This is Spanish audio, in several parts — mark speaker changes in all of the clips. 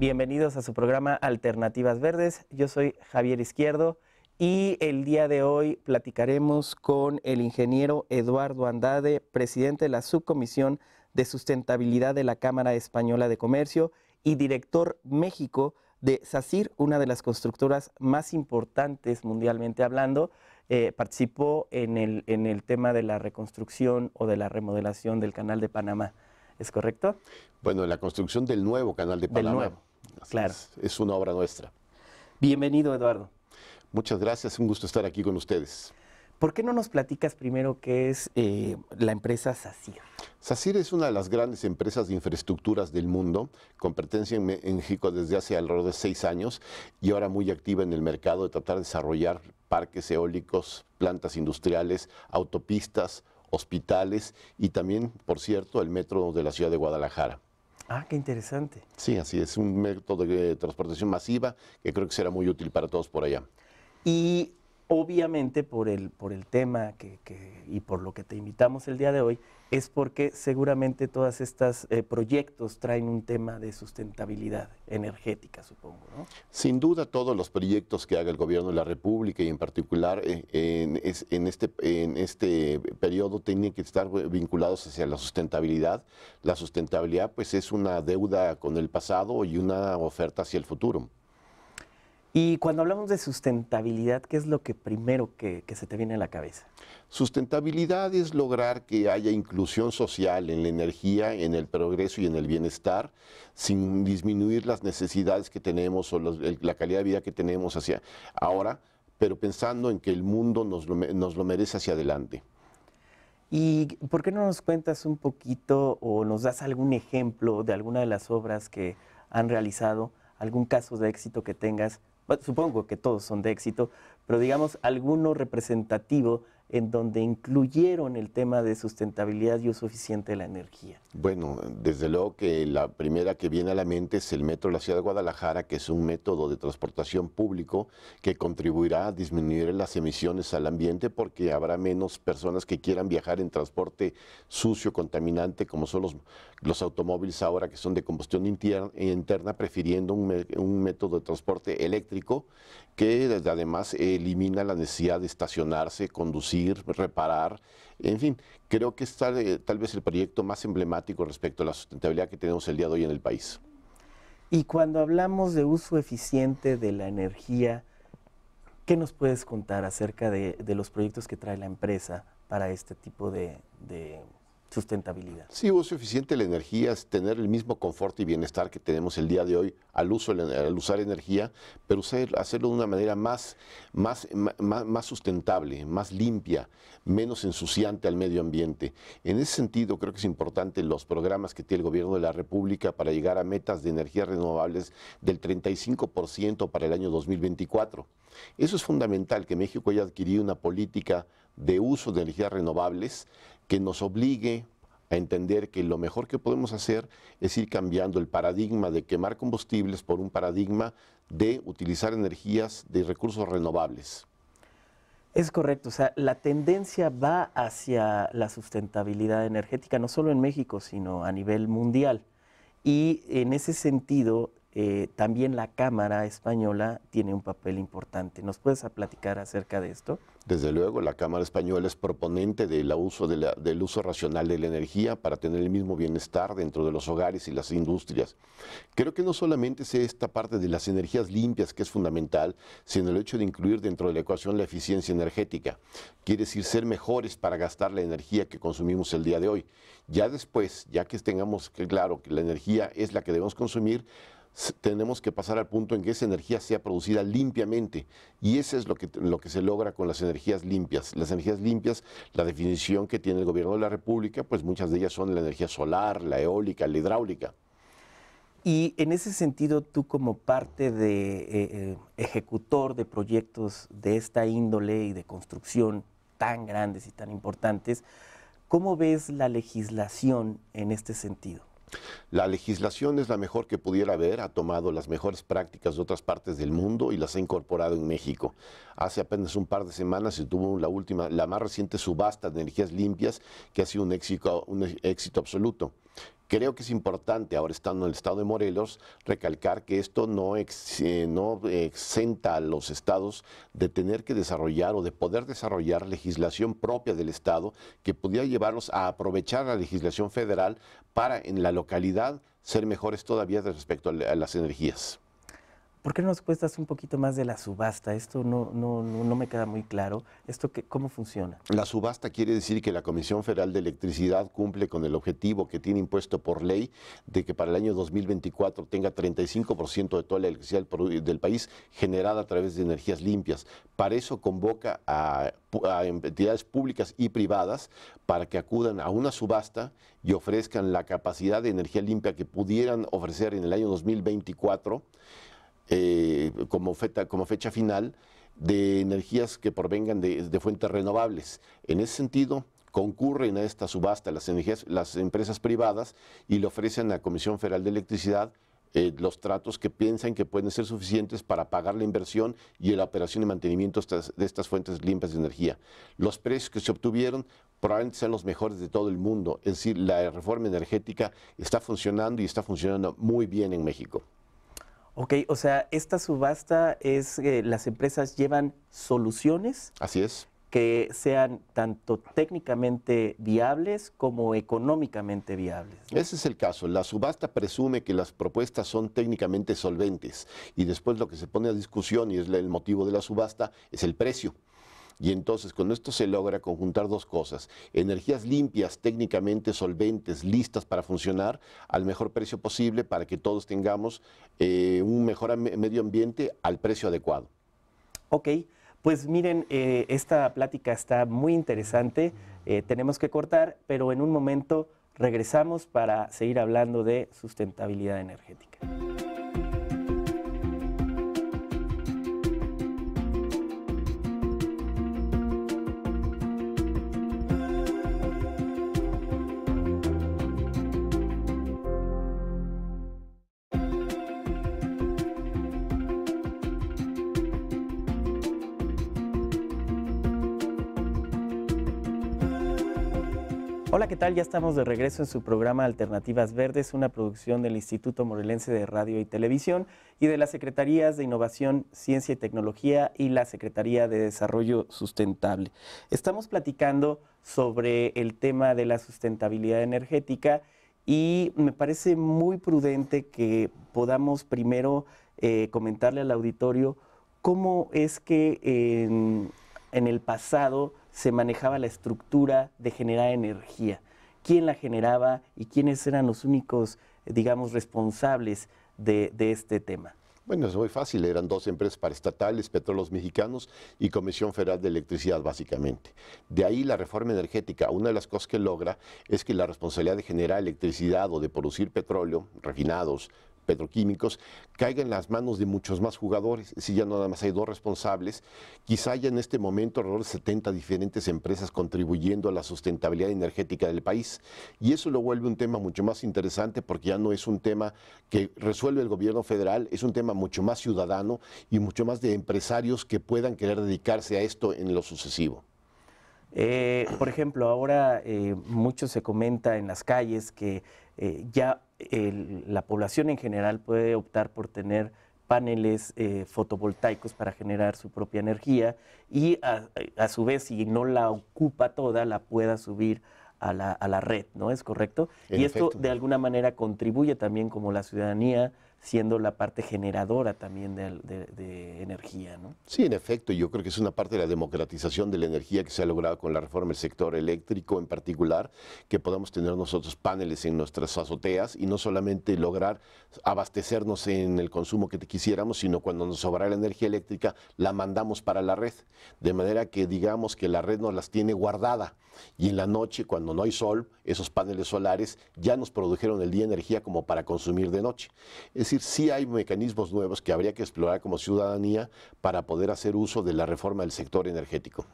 Speaker 1: Bienvenidos a su programa Alternativas Verdes. Yo soy Javier Izquierdo y el día de hoy platicaremos con el ingeniero Eduardo Andade, presidente de la Subcomisión de Sustentabilidad de la Cámara Española de Comercio y director México de SACIR, una de las constructoras más importantes mundialmente hablando. Eh, participó el, en el tema de la reconstrucción o de la remodelación del Canal de Panamá. ¿Es correcto?
Speaker 2: Bueno, la construcción del nuevo canal de Panamá. claro. Es, una obra nuestra. Bienvenido, Eduardo. Muchas gracias, un gusto estar aquí con ustedes. ¿Por qué no nos platicas primero qué es eh, la empresa SACIR? SACIR es una de las grandes empresas de infraestructuras del mundo, con pertenencia en México desde hace alrededor de seis años y ahora muy activa en el mercado de tratar de desarrollar parques eólicos, plantas industriales, autopistas, hospitales y también, por cierto, el metro de la ciudad de Guadalajara.
Speaker 1: Ah, qué interesante.
Speaker 2: Sí, así es, un método de transportación masiva que creo que será muy útil para todos por allá.
Speaker 1: Y Obviamente por el, tema y por lo que te invitamos el día de hoy, es porque seguramente todos estos eh, proyectos traen un tema de sustentabilidad energética, supongo. Sin duda,
Speaker 2: todos los proyectos que haga el gobierno de la República y en particular eh, en, este, en este periodo tienen que estar vinculados hacia la sustentabilidad. La sustentabilidad pues es una deuda con el pasado y una oferta hacia el futuro.
Speaker 1: Y cuando hablamos de sustentabilidad, ¿qué es lo que primero que, se te viene a la cabeza?
Speaker 2: Sustentabilidad es lograr que haya inclusión social en la energía, en el progreso y en el bienestar, sin disminuir las necesidades que tenemos o la calidad de vida que tenemos hacia ahora, pero pensando en que el mundo nos lo merece hacia
Speaker 1: adelante. ¿Y por qué no nos cuentas un poquito o nos das algún ejemplo de alguna de las obras que han realizado, algún caso de éxito que tengas supongo que todos son de éxito, pero digamos alguno representativo en donde incluyeron el tema de sustentabilidad y uso eficiente de la energía?
Speaker 2: Bueno, desde luego que la primera que viene a la mente es el metro de la ciudad de Guadalajara, que es un método de transportación público que contribuirá a disminuir las emisiones al ambiente porque habrá menos personas que quieran viajar en transporte sucio, contaminante, como son los, los automóviles ahora que son de combustión interna, prefiriendo un, un método de transporte eléctrico que además elimina la necesidad de estacionarse, conducir, reparar. En fin, creo que es eh, tal, vez el proyecto más emblemático respecto a la sustentabilidad que tenemos el día de hoy en el país.
Speaker 1: Y cuando hablamos de uso eficiente de la energía, ¿qué nos puedes contar acerca de, los proyectos que trae la empresa para este tipo de sustentabilidad.
Speaker 2: Sí, uso eficiente de la energía es tener el mismo confort y bienestar que tenemos el día de hoy al, uso, al usar energía, pero hacerlo de una manera más, más, más, más sustentable, más limpia, menos ensuciante al medio ambiente. En ese sentido, creo que es importante los programas que tiene el gobierno de la República para llegar a metas de energías renovables del 35% para el año 2024. Eso es fundamental, que México haya adquirido una política de uso de energías renovables que nos obligue a entender que lo mejor que podemos hacer es ir cambiando el paradigma de quemar combustibles por un paradigma de utilizar energías de recursos renovables.
Speaker 1: Es correcto, o sea, la tendencia va hacia la sustentabilidad energética, no solo en México, sino a nivel mundial. Y en ese sentido, eh, también la Cámara Española tiene un papel importante. ¿Nos puedes platicar acerca de esto?
Speaker 2: Desde luego, la Cámara Española es proponente de la, del uso racional de la energía para tener el mismo bienestar dentro de los hogares y las industrias. Creo que no solamente es esta parte de las energías limpias que es fundamental, sino el hecho de incluir dentro de la ecuación la eficiencia energética. Quiere decir ser mejores para gastar la energía que consumimos el día de hoy. Ya después, ya que tengamos claro que la energía es la que debemos consumir, tenemos que pasar al punto en que esa energía sea producida limpiamente. Y eso es lo que, se logra con las energías limpias. Las energías limpias, la definición que tiene el gobierno de la República, pues muchas de ellas son la energía solar, la eólica, la hidráulica.
Speaker 1: Y en ese sentido, tú como parte de eh, eh, ejecutor de proyectos de esta índole y de construcción tan grandes y tan importantes, ¿cómo ves la legislación en este sentido?
Speaker 2: La legislación es la mejor que pudiera haber, ha tomado las mejores prácticas de otras partes del mundo y las ha incorporado en México. Hace apenas un par de semanas se tuvo la última, la más reciente subasta de energías limpias que ha sido un éxito, un éxito absoluto. Creo que es importante, ahora estando en el estado de Morelos, recalcar que esto no, eh, no exenta a los estados de tener que desarrollar o de poder desarrollar legislación propia del estado que pudiera llevarlos a aprovechar la legislación federal para en la localidad ser mejores todavía respecto a las energías.
Speaker 1: ¿Por qué no nos cuestas un poquito más de la subasta? Esto no, no, no, me queda muy claro. ¿Esto cómo funciona?
Speaker 2: La subasta quiere decir que la Comisión Federal de Electricidad cumple con el objetivo que tiene impuesto por ley de que para el año 2024 tenga 35% de toda la electricidad del país generada a través de energías limpias. Para eso convoca a entidades públicas y privadas para que acudan a una subasta y ofrezcan la capacidad de energía limpia que pudieran ofrecer en el año 2024 eh, como, como fecha final de energías que provengan de, fuentes renovables. En ese sentido, concurren a esta subasta las, energías, las empresas privadas y le ofrecen a la Comisión Federal de Electricidad eh, los tratos que piensan que pueden ser suficientes para pagar la inversión y la operación y mantenimiento de estas fuentes limpias de energía. Los precios que se obtuvieron probablemente sean los mejores de todo el mundo. Es decir, la reforma energética está
Speaker 1: funcionando y está funcionando muy bien en México. Ok, o sea, esta subasta es que eh, las empresas llevan soluciones. Así es. Que sean tanto técnicamente viables como económicamente viables. Ese es el caso. La
Speaker 2: subasta presume que las propuestas son técnicamente solventes y después lo que se pone a discusión y es el motivo de la subasta es el precio. Y entonces con esto se logra conjuntar dos cosas, energías limpias, técnicamente solventes, listas para funcionar al mejor precio posible para que todos tengamos eh, un mejor medio ambiente al precio
Speaker 1: adecuado. Ok, pues miren, eh, esta plática está muy interesante, eh, tenemos que cortar, pero en un momento regresamos para seguir hablando de sustentabilidad energética. Hola, ¿qué tal? Ya estamos de regreso en su programa Alternativas Verdes, una producción del Instituto Morelense de Radio y Televisión y de las Secretarías de Innovación, Ciencia y Tecnología y la Secretaría de Desarrollo Sustentable. Estamos platicando sobre el tema de la sustentabilidad energética y me parece muy prudente que podamos primero eh, comentarle al auditorio cómo es que en el pasado se manejaba la estructura de generar energía, quién la generaba y quiénes eran los únicos, digamos, responsables de, este tema. Bueno, es muy fácil, eran dos empresas
Speaker 2: paraestatales, Petróleos Mexicanos y Comisión Federal de Electricidad, básicamente. De ahí la reforma energética, una de las cosas que logra es que la responsabilidad de generar electricidad o de producir petróleo, refinados, petroquímicos caiga en las manos de muchos más jugadores. Si ya nada más hay dos responsables, quizá haya en este momento alrededor de 70 diferentes empresas contribuyendo a la sustentabilidad energética del país. Y eso lo vuelve un tema mucho más interesante porque ya no es un tema que resuelve el gobierno federal, es un tema mucho más ciudadano y mucho
Speaker 1: más de empresarios que puedan querer dedicarse a esto en lo sucesivo. Eh, por ejemplo, ahora eh, mucho se comenta en las calles que eh, ya la población en general puede optar por tener paneles eh, fotovoltaicos para generar su propia energía y a, su vez si no la ocupa toda la pueda subir a la, a la red, ¿no es correcto? y esto de alguna manera contribuye también como la ciudadanía siendo la parte generadora también de, energía, ¿no?
Speaker 2: Sí, en efecto, yo creo que es una parte de la democratización de la energía que se ha logrado con la reforma del sector eléctrico en particular, que podamos tener nosotros paneles en nuestras azoteas y no solamente lograr abastecernos en el consumo que quisiéramos, sino cuando nos sobra la energía eléctrica, la mandamos para la red, de manera que digamos que la red nos las tiene guardada y en la noche, cuando no hay sol, esos paneles solares ya nos produjeron el día energía como para consumir de noche decir, sí hay mecanismos nuevos que habría que explorar como ciudadanía para poder hacer uso de la reforma del sector energético.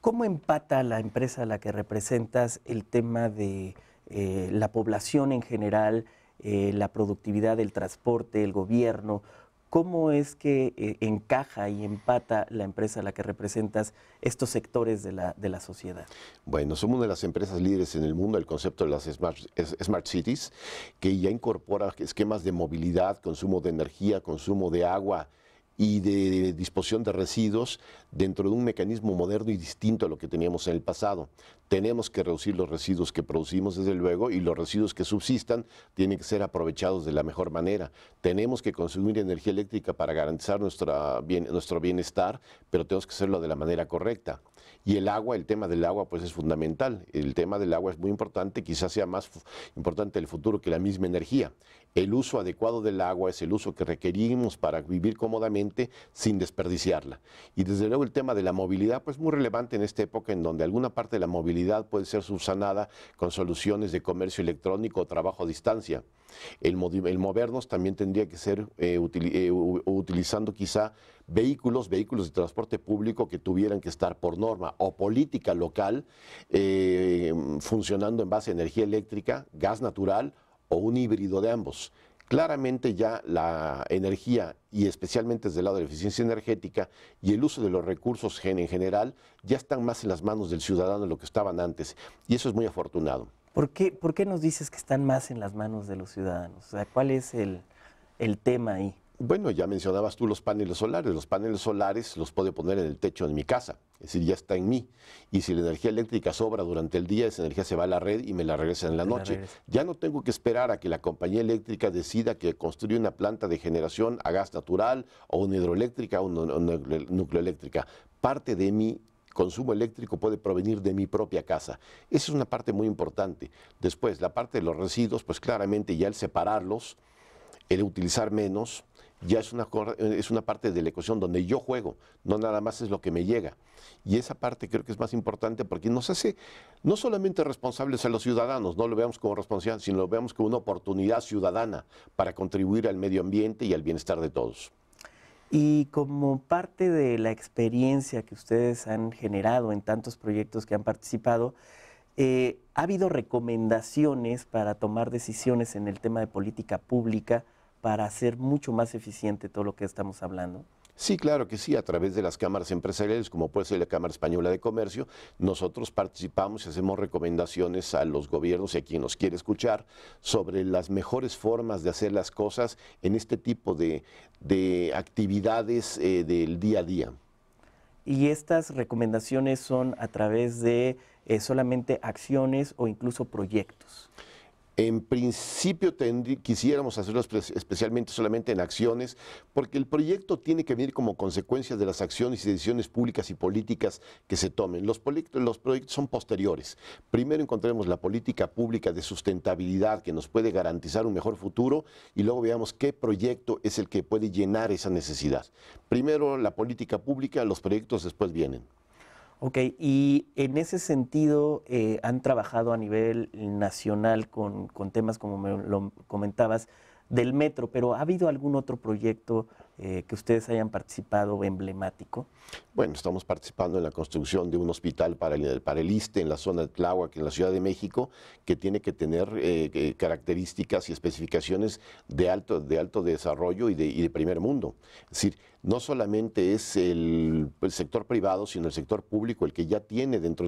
Speaker 1: ¿Cómo empata la empresa a la que representas el tema de eh, la población en general, eh, la productividad, el transporte, el gobierno? ¿Cómo es que eh, encaja y empata la empresa a la que representas estos sectores de la, sociedad?
Speaker 2: Bueno, somos una de las empresas líderes en el mundo del concepto de las smart, cities, que ya incorpora esquemas de movilidad, consumo de energía, consumo de agua, y de disposición de residuos dentro de un mecanismo moderno y distinto a lo que teníamos en el pasado. Tenemos que reducir los residuos que producimos, desde luego, y los residuos que subsistan tienen que ser aprovechados de la mejor manera. Tenemos que consumir energía eléctrica para garantizar nuestro bienestar, pero tenemos que hacerlo de la manera correcta. Y el agua, el tema del agua, pues es fundamental. El tema del agua es muy importante, quizás sea más importante el futuro que la misma energía. El uso adecuado del agua es el uso que requerimos para vivir cómodamente sin desperdiciarla. Y desde luego el tema de la movilidad, pues muy relevante en esta época en donde alguna parte de la movilidad puede ser subsanada con soluciones de comercio electrónico o trabajo a distancia. El, movernos también tendría que ser eh, eh, utilizando quizá vehículos, vehículos de transporte público que tuvieran que estar por norma o política local eh, funcionando en base a energía eléctrica, gas natural o un híbrido de ambos. Claramente ya la energía y especialmente desde el lado de la eficiencia energética y el uso de los recursos en general ya están más en las manos del ciudadano de lo que estaban antes y eso es muy afortunado.
Speaker 1: ¿Por qué, por qué nos dices que están más en las manos de los ciudadanos? ¿Cuál es el, el tema ahí? Bueno, ya mencionabas tú los paneles solares.
Speaker 2: Los paneles solares los puedo poner en el techo de mi casa, es decir, ya está en mí. Y si la energía eléctrica sobra durante el día, esa energía se va a la red y me la regresa en la noche. ya no tengo que esperar a que la compañía eléctrica decida que construye una planta de generación a gas natural o una hidroeléctrica o una, nucleoeléctrica. Parte de mi consumo eléctrico puede provenir de mi propia casa. Esa es una parte muy importante. Después, la parte de los residuos, pues claramente ya el separarlos, el utilizar menos, ya eh, es una, parte de la ecuación donde yo juego, no nada más es lo que me llega. Y esa parte creo que es más importante porque nos hace no solamente responsables a los ciudadanos, no lo veamos como responsabilidad, sino lo veamos como una oportunidad ciudadana para contribuir al medio ambiente y al bienestar de todos.
Speaker 1: Y como parte de la experiencia que ustedes han generado en tantos proyectos que han participado, eh, ¿ha habido recomendaciones para tomar decisiones en el tema de política pública? para hacer mucho más eficiente todo lo que estamos hablando? Sí,
Speaker 2: claro que sí, a través de las cámaras empresariales, como puede ser la Cámara Española de Comercio, nosotros participamos y hacemos recomendaciones a los gobiernos y a quien nos quiere escuchar sobre las mejores formas de hacer las cosas en este tipo de, actividades eh, del día a día.
Speaker 1: ¿Y estas recomendaciones son a través de eh, solamente acciones o incluso proyectos? En principio
Speaker 2: quisiéramos hacerlo especialmente solamente en acciones, porque el proyecto tiene que venir como consecuencia de las acciones y decisiones públicas y políticas que se tomen. Los, proyectos, los proyectos son posteriores. Primero encontremos la política pública de sustentabilidad que nos puede garantizar un mejor futuro y luego veamos qué proyecto es el que puede llenar esa necesidad. Primero la política pública, los proyectos después vienen.
Speaker 1: Ok, y en ese sentido, eh, han trabajado a nivel nacional con, con temas, como me lo comentabas, del metro, pero ¿ha habido algún otro proyecto eh, que ustedes hayan participado emblemático? Bueno, estamos
Speaker 2: participando en la construcción de un hospital para el, para ISTE en la zona de Tláhuac, en la Ciudad de México, que tiene que tener eh, características y especificaciones de alto, de alto desarrollo y de, primer mundo. Es decir, no solamente es el, sector privado, sino el sector público el que ya tiene dentro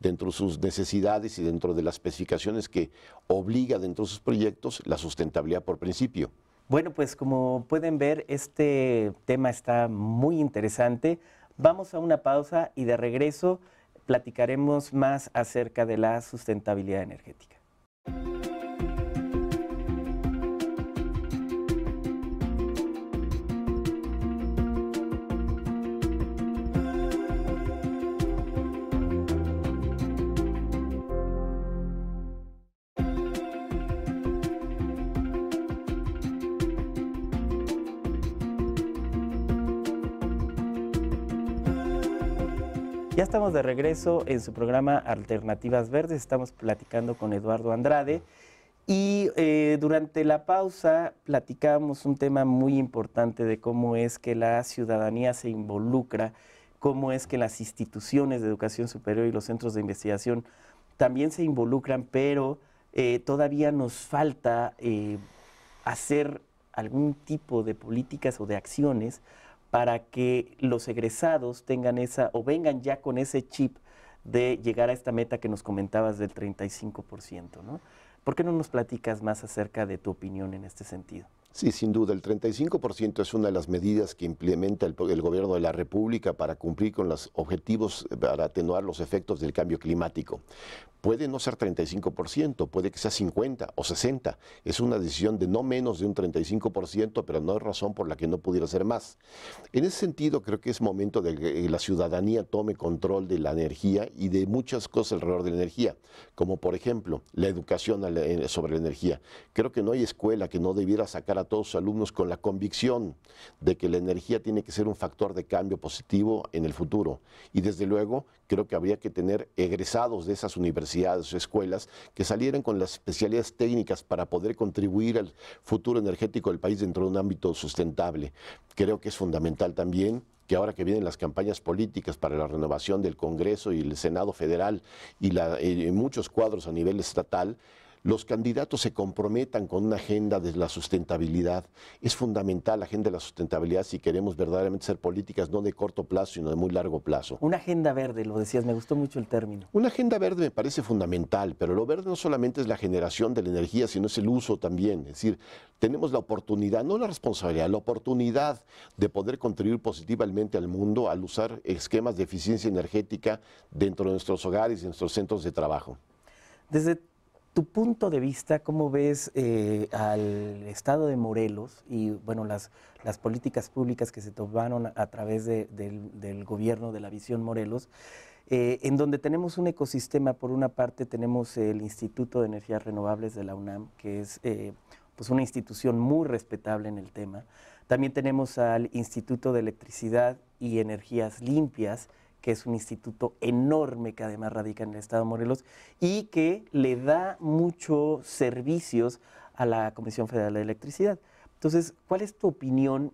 Speaker 2: dentro de sus necesidades y dentro de las especificaciones que obliga dentro de sus proyectos la sustentabilidad por principio.
Speaker 1: Bueno, pues como pueden ver, este tema está muy interesante. Vamos a una pausa y de regreso platicaremos más acerca de la sustentabilidad energética. Ya estamos de regreso en su programa Alternativas Verdes. Estamos platicando con Eduardo Andrade. Y eh, durante la pausa platicamos un tema muy importante de cómo es que la ciudadanía se involucra, cómo es que las instituciones de educación superior y los centros de investigación también se involucran, pero eh, todavía nos falta eh, hacer algún tipo de políticas o de acciones para que los egresados tengan esa o vengan ya con ese chip de llegar a esta meta que nos comentabas del 35%, ¿no? ¿Por qué no nos platicas más acerca de tu opinión en este sentido?
Speaker 2: Sí, sin duda. El 35% es una de las medidas que implementa el, gobierno de la República para cumplir con los objetivos, eh, para atenuar los efectos del cambio climático. Puede no ser 35%, puede que sea 50 o 60. Es una decisión de no menos de un 35%, pero no hay razón por la que no pudiera ser más. En ese sentido, creo que es momento de que eh, la ciudadanía tome control de la energía y de muchas cosas alrededor de la energía, como por ejemplo la educación eh, sobre la energía. Creo que no hay escuela que no debiera sacar a todos sus alumnos con la convicción de que la energía tiene que ser un factor de cambio positivo en el futuro. Y desde luego creo que habría que tener egresados de esas universidades o escuelas que salieran con las especialidades técnicas para poder contribuir al futuro energético del país dentro de un ámbito sustentable. Creo que es fundamental también que ahora que vienen las campañas políticas para la renovación del Congreso y el Senado Federal y, la, eh, muchos cuadros a nivel estatal, los candidatos se comprometan con una agenda de la sustentabilidad. Es fundamental la agenda de la sustentabilidad si queremos verdaderamente ser políticas no de corto plazo, sino de muy largo plazo.
Speaker 1: Una agenda verde, lo decías, me gustó mucho el término. Una agenda
Speaker 2: verde me parece fundamental, pero lo verde no solamente es la generación de la energía, sino es el uso también. Es decir, tenemos la oportunidad, no la responsabilidad, la oportunidad de poder contribuir positivamente al mundo al usar esquemas de eficiencia energética dentro de nuestros hogares y nuestros centros de trabajo.
Speaker 1: Desde tu punto de vista, ¿cómo ves eh, al estado de Morelos y bueno, las, políticas públicas que se tomaron a través del, gobierno de la visión Morelos? Eh, en donde tenemos un ecosistema, por una parte tenemos el Instituto de Energías Renovables de la UNAM, que es eh, pues una institución muy respetable en el tema. También tenemos al Instituto de Electricidad y Energías Limpias, que es un instituto enorme que además radica en el estado de Morelos y que le da muchos servicios a la Comisión Federal de Electricidad. Entonces, ¿cuál es tu opinión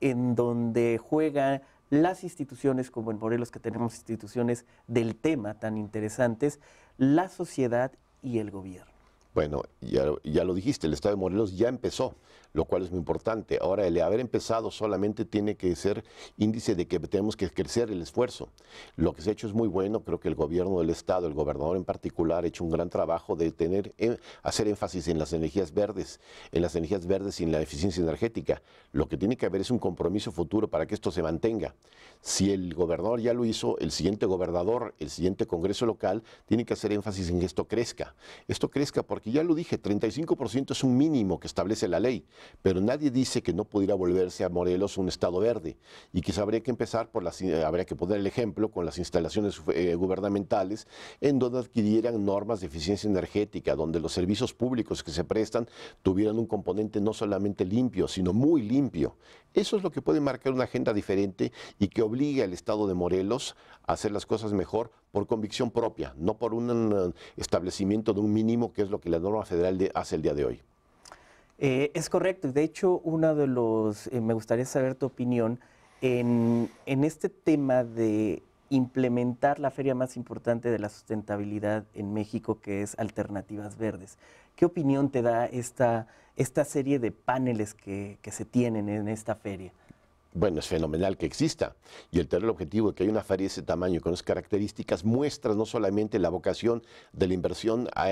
Speaker 1: en donde juegan las instituciones como en Morelos, que tenemos instituciones del tema tan interesantes, la sociedad y el gobierno?
Speaker 2: Bueno, ya, ya, lo dijiste, el Estado de Morelos ya empezó, lo cual es muy importante. Ahora, el haber empezado solamente tiene que ser índice de que tenemos que crecer el esfuerzo. Lo que se ha hecho es muy bueno, creo que el gobierno del Estado, el gobernador en particular, ha hecho un gran trabajo de tener, em, hacer énfasis en las energías verdes, en las energías verdes y en la eficiencia energética. Lo que tiene que haber es un compromiso futuro para que esto se mantenga. Si el gobernador ya lo hizo, el siguiente gobernador, el siguiente Congreso local, tiene que hacer énfasis en que esto crezca. Esto crezca porque ya lo dije, 35% es un mínimo que establece la ley, pero nadie dice que no pudiera volverse a Morelos un estado verde y quizá habría que empezar por las, eh, habría que poner el ejemplo con las instalaciones eh, gubernamentales en donde adquirieran normas de eficiencia energética, donde los servicios públicos que se prestan tuvieran un componente no solamente limpio, sino muy limpio. Eso es lo que puede marcar una agenda diferente y que obligue al Estado de Morelos a hacer las cosas mejor por convicción propia, no por un eh, establecimiento de un mínimo, que es lo que la norma federal hace el día de hoy.
Speaker 1: Eh, es correcto. De hecho, uno de los, eh, me gustaría saber tu opinión, en, este tema de implementar la feria más importante de la sustentabilidad en México, que es Alternativas Verdes. ¿Qué opinión te da esta, esta serie de paneles que se tienen en esta feria?
Speaker 2: bueno, es fenomenal que exista. Y el tercer objetivo, que hay una feria de ese tamaño con esas características, muestra no solamente la vocación de la inversión a,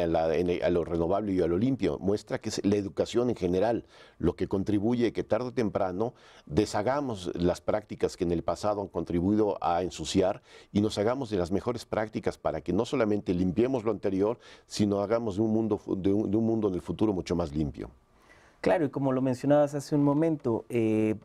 Speaker 2: lo renovable y a lo limpio, muestra que es la educación en general lo que contribuye que tarde o temprano deshagamos las prácticas que en el pasado han contribuido a ensuciar y nos hagamos de las mejores prácticas para que no solamente limpiemos lo anterior, sino hagamos de un mundo, de un, mundo en el futuro mucho más limpio.
Speaker 1: Claro, y como lo mencionabas hace un momento, eh,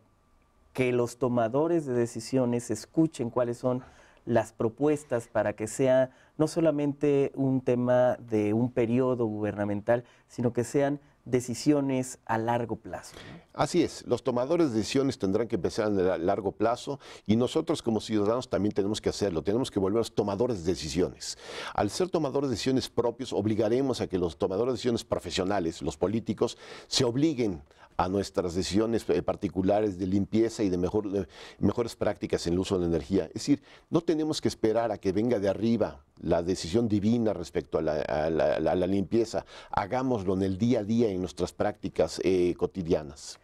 Speaker 1: que los tomadores de decisiones escuchen cuáles son las propuestas para que sea no solamente un tema de un periodo gubernamental, sino que sean decisiones a largo plazo.
Speaker 2: Así es, los tomadores de decisiones tendrán que empezar a largo plazo y nosotros como ciudadanos también tenemos que hacerlo, tenemos que volver a los tomadores de decisiones. Al ser tomadores de decisiones propios, obligaremos a que los tomadores de decisiones profesionales, los políticos, se obliguen a nuestras decisiones eh, particulares de limpieza y de, mejor, de mejores prácticas en el uso de la energía. Es decir, no tenemos que esperar a que venga de arriba la decisión divina respecto a la, limpieza. Hagámoslo en el día a día, en nuestras prácticas
Speaker 1: eh, cotidianas.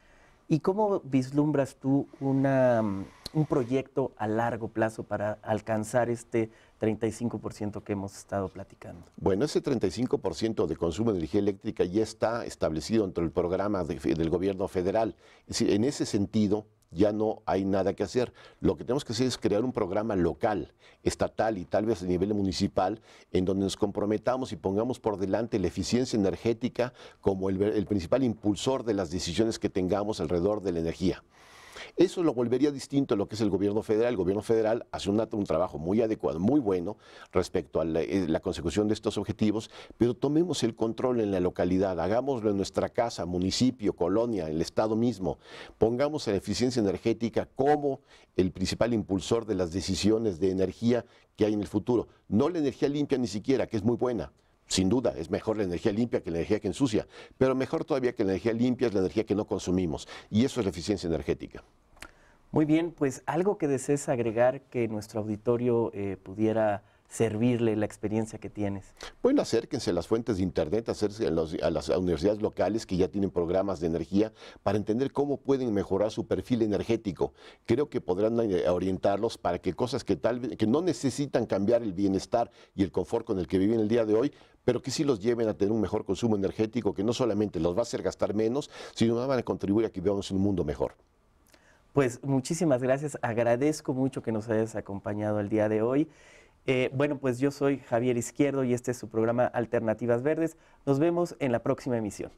Speaker 1: ¿Y cómo vislumbras tú una, mm, un proyecto a largo plazo para alcanzar este 35% que hemos estado platicando?
Speaker 2: Bueno, ese 35% de consumo de energía eléctrica ya está establecido dentro del programa del gobierno federal. en ese sentido, ya no hay nada que hacer. Lo que tenemos que hacer es crear un programa local, estatal y tal vez a nivel municipal, en donde nos comprometamos y pongamos por delante la eficiencia energética como el, principal impulsor de las decisiones que tengamos alrededor de la energía. Eso lo volvería distinto a lo que es el gobierno federal. El gobierno federal hace un, trabajo muy adecuado, muy bueno respecto a eh, la, consecución de estos objetivos, pero tomemos el control en la localidad, hagámoslo en nuestra casa, municipio, colonia, el Estado mismo. Pongamos la eficiencia energética como el principal impulsor de las decisiones de energía que hay en el futuro. No la energía limpia ni siquiera, que es muy buena, sin duda, es mejor la energía limpia que la energía que ensucia, pero mejor todavía que la energía limpia es la energía que no consumimos, y eso es la eficiencia energética.
Speaker 1: Muy bien, pues algo que desees agregar que nuestro auditorio eh, pudiera servirle la experiencia que tienes.
Speaker 2: Bueno, acérquense a las fuentes de Internet, acérquense a, las universidades locales que ya tienen programas de energía para entender cómo pueden mejorar su perfil energético. Creo que podrán eh, orientarlos para que cosas que, tal, vez, que no necesitan cambiar el bienestar y el confort con el que viven el día de hoy, pero que sí los lleven a tener un mejor consumo energético que no solamente los va a hacer gastar menos, sino que van a contribuir a que vivamos un mundo mejor.
Speaker 1: Pues muchísimas gracias, agradezco mucho que nos hayas acompañado el día de hoy eh, bueno, pues yo soy Javier Izquierdo y este es su programa Alternativas Verdes. Nos vemos en la próxima emisión.